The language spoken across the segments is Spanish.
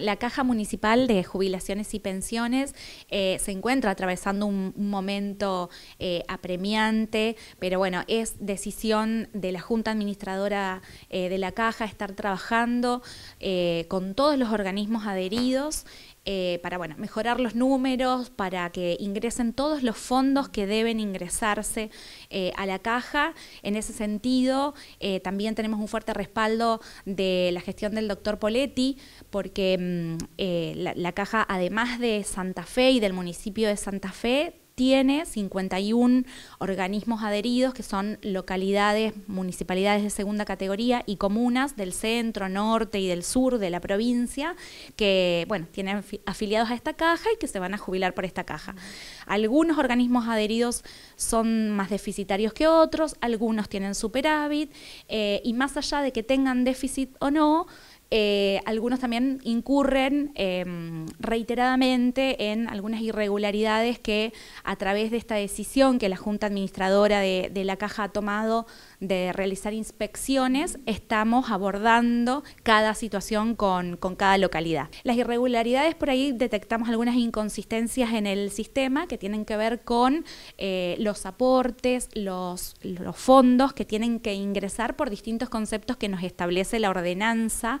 La Caja Municipal de Jubilaciones y Pensiones eh, se encuentra atravesando un, momento eh, apremiante, pero bueno, es decisión de la Junta Administradora eh, de la Caja estar trabajando con todos los organismos adheridos eh, para bueno, mejorar los números, para que ingresen todos los fondos que deben ingresarse eh, a la caja. En ese sentido, eh, también tenemos un fuerte respaldo de la gestión del doctor Poletti, porque mm, la caja, además de Santa Fe y del municipio de Santa Fe, tiene 51 organismos adheridos, que son localidades, municipalidades de segunda categoría y comunas del centro, norte y del sur de la provincia, que bueno, tienen afiliados a esta caja y que se van a jubilar por esta caja. Algunos organismos adheridos son más deficitarios que otros, algunos tienen superávit, eh, y más allá de que tengan déficit o no, eh, algunos también incurren em, reiteradamente en algunas irregularidades que a través de esta decisión que la Junta Administradora de, la Caja ha tomado de realizar inspecciones, estamos abordando cada situación con, con, cada localidad. Las irregularidades por ahí detectamos algunas inconsistencias en el sistema que tienen que ver con eh, los aportes, los fondos que tienen que ingresar por distintos conceptos que nos establece la ordenanza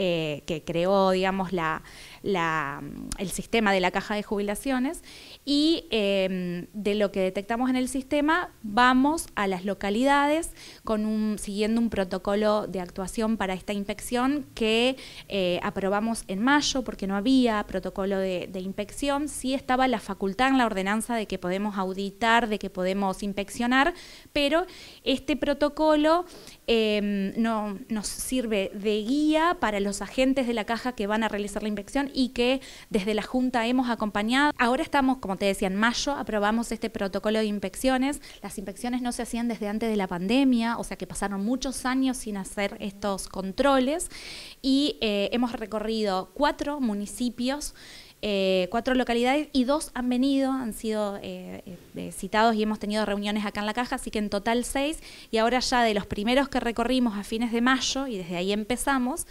Eh, que creó, digamos, la, mm, el sistema de la caja de jubilaciones y em, de lo que detectamos en el sistema vamos a las localidades con un, siguiendo un protocolo de actuación para esta inspección que eh, aprobamos en mayo porque no había protocolo de, inspección, sí estaba la facultad en la ordenanza de que podemos auditar, de que podemos inspeccionar, pero este protocolo em, no, nos sirve de guía para los los agentes de la caja que van a realizar la inspección y que desde la Junta hemos acompañado. Ahora estamos, como te decía, en mayo aprobamos este protocolo de inspecciones. Las inspecciones no se hacían desde antes de la pandemia, o sea que pasaron muchos años sin hacer estos controles y eh, hemos recorrido cuatro municipios. Eh, cuatro localidades y dos han venido, han sido eh, citados y hemos tenido reuniones acá en la caja, así que en total seis. Y ahora ya de los primeros que recorrimos a fines de mayo, y desde ahí empezamos,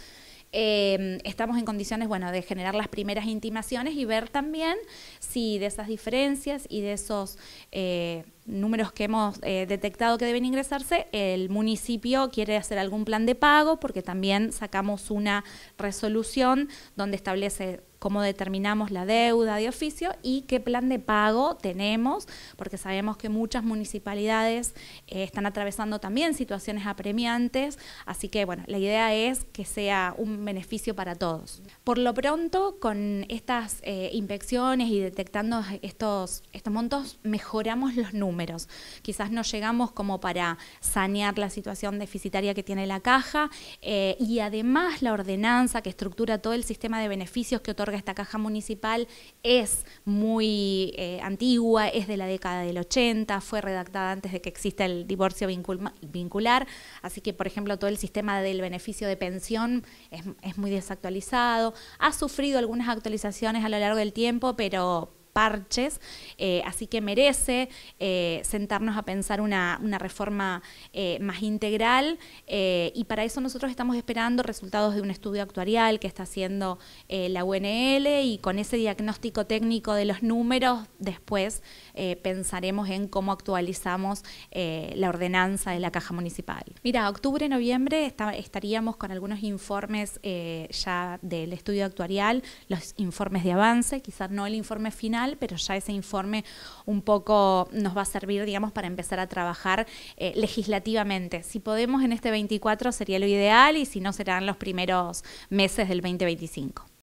Em, estamos en condiciones, bueno, de generar las primeras intimaciones y ver también si de esas diferencias y de esos eh, números que hemos eh, detectado que deben ingresarse, el municipio quiere hacer algún plan de pago porque también sacamos una resolución donde establece cómo determinamos la deuda de oficio y qué plan de pago tenemos, porque sabemos que muchas municipalidades eh, están atravesando también situaciones apremiantes, así que bueno, la idea es que sea un beneficio para todos. Por lo pronto, con estas eh, inspecciones y detectando estos, estos montos, mejoramos los números. Quizás no llegamos como para sanear la situación deficitaria que tiene la caja eh, y además la ordenanza que estructura todo el sistema de beneficios que otorga porque esta caja municipal es muy eh, antigua, es de la década del 80, fue redactada antes de que exista el divorcio vincular, así que por ejemplo todo el sistema del beneficio de pensión es muy desactualizado, ha sufrido algunas actualizaciones a lo largo del tiempo, pero parches, eh, así que merece eh, sentarnos a pensar una, reforma eh, más integral y para eso nosotros estamos esperando resultados de un estudio actuarial que está haciendo la UNL y con ese diagnóstico técnico de los números después pensaremos en cómo actualizamos la ordenanza de la caja municipal. Mira, octubre, noviembre estaríamos con algunos informes ya del estudio actuarial, los informes de avance, quizás no el informe final, pero ya ese informe un poco nos va a servir, digamos, para empezar a trabajar eh, legislativamente. Si podemos en este 24 sería lo ideal y si no serán los primeros meses del 2025.